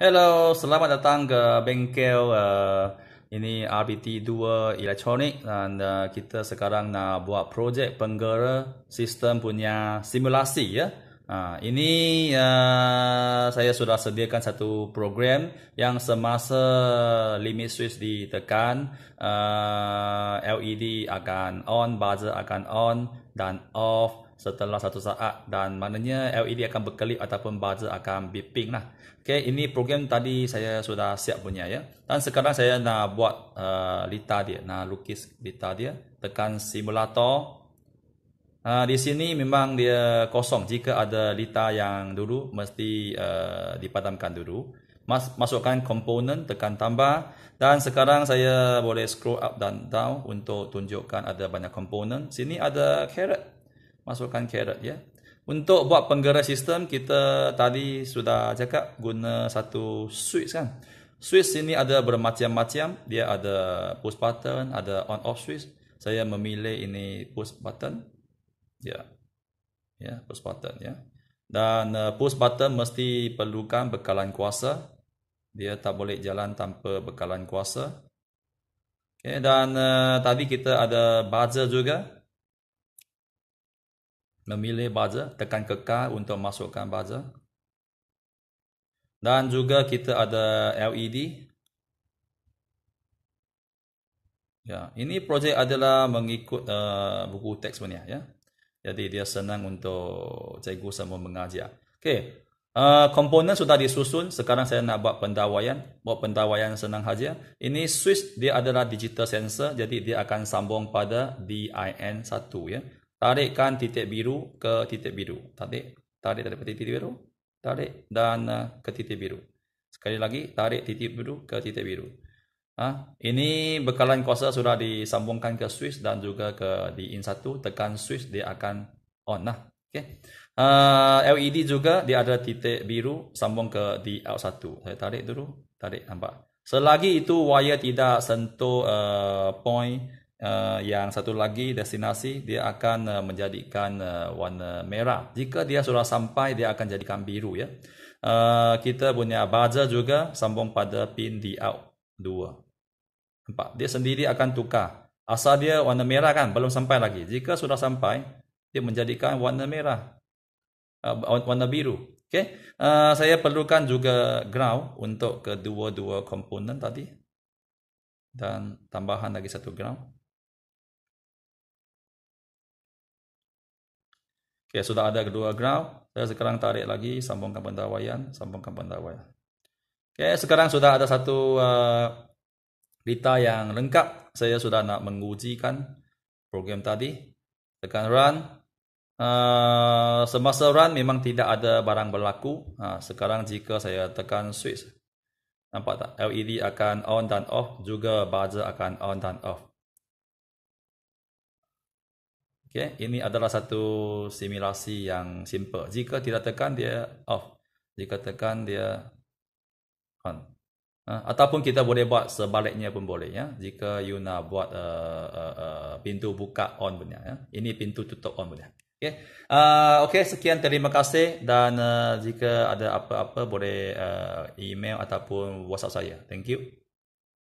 Hello, selamat datang ke bengkel uh, ini RBT2 Electronic dan uh, kita sekarang nak buat projek penggera sistem punya simulasi ya. Yeah? Ha, ini uh, saya sudah sediakan satu program yang semasa limit switch ditekan uh, eh, LED akan on, buzzer akan on dan off setelah satu saat dan maknanya LED akan berkelip ataupun buzzer akan beeping lah. Okay, ini program tadi saya sudah siap punya ya. Dan sekarang saya nak buat uh, lita dia, nak lukis lita dia. Tekan simulator. Uh, di sini memang dia kosong. Jika ada lita yang dulu, mesti uh, dipadamkan dulu. Mas masukkan komponen, tekan tambah. Dan sekarang saya boleh scroll up dan down untuk tunjukkan ada banyak komponen. Sini ada carrot. Masukkan carrot ya. Untuk buat penggerak sistem, kita tadi sudah cakap guna satu switch kan. Switch sini ada bermacam-macam. Dia ada push button, ada on-off switch. Saya memilih ini push button ya ya postpartum ya dan uh, postpartum mesti perlukan bekalan kuasa dia tak boleh jalan tanpa bekalan kuasa okay, dan uh, tadi kita ada buzzer juga memilih buzzer tekan kekal untuk masukkan buzzer dan juga kita ada LED Ya, ini projek adalah mengikut uh, buku teks sebenarnya ya. Jadi dia senang untuk cikgu semua mengajar. Okey. Uh, komponen sudah disusun. Sekarang saya nak buat pendawaian. Buat pendawaian senang saja. Ini switch dia adalah digital sensor. Jadi dia akan sambung pada DIN1. Ya. Tarikkan titik biru ke titik biru. Tarik. Tarik daripada titik biru. Tarik dan uh, ke titik biru. Sekali lagi. Tarik titik biru ke titik biru. Ah, ha? ini bekalan kuasa sudah disambungkan ke Swiss dan juga ke di In1 tekan Swiss dia akan on lah. Okey. Uh, ha, LED juga dia ada titik biru sambung ke di out 1. Saya tarik dulu, tarik nampak. Selagi itu wire tidak sentuh uh, point uh, yang satu lagi destinasi dia akan uh, menjadikan uh, warna merah. Jika dia sudah sampai dia akan jadikan biru ya. Uh, kita punya buzzer juga sambung pada pin di out 2. Nampak? Dia sendiri akan tukar. Asal dia warna merah kan, belum sampai lagi. Jika sudah sampai, dia menjadikan warna merah. Uh, warna biru. Okay? Uh, ah, saya perlukan juga ground untuk kedua-dua komponen tadi. Dan tambahan lagi satu ground. Okay, sudah ada kedua ground. Saya sekarang tarik lagi, sambungkan pendawaian, sambungkan pendawaian. Okay, sekarang sudah ada satu uh, berita yang lengkap. Saya sudah nak mengujikan program tadi. Tekan run. Uh, semasa run memang tidak ada barang berlaku. Uh, sekarang jika saya tekan switch. Nampak tak? LED akan on dan off. Juga buzzer akan on dan off. Okay, ini adalah satu simulasi yang simple. Jika tidak tekan, dia off. Jika tekan, dia on. Ha, ataupun kita boleh buat sebaliknya pun boleh ya jika you nak buat uh, uh, uh, pintu buka on punya ya ini pintu tutup on punya okey uh, okey sekian terima kasih dan uh, jika ada apa-apa boleh uh, email ataupun whatsapp saya thank you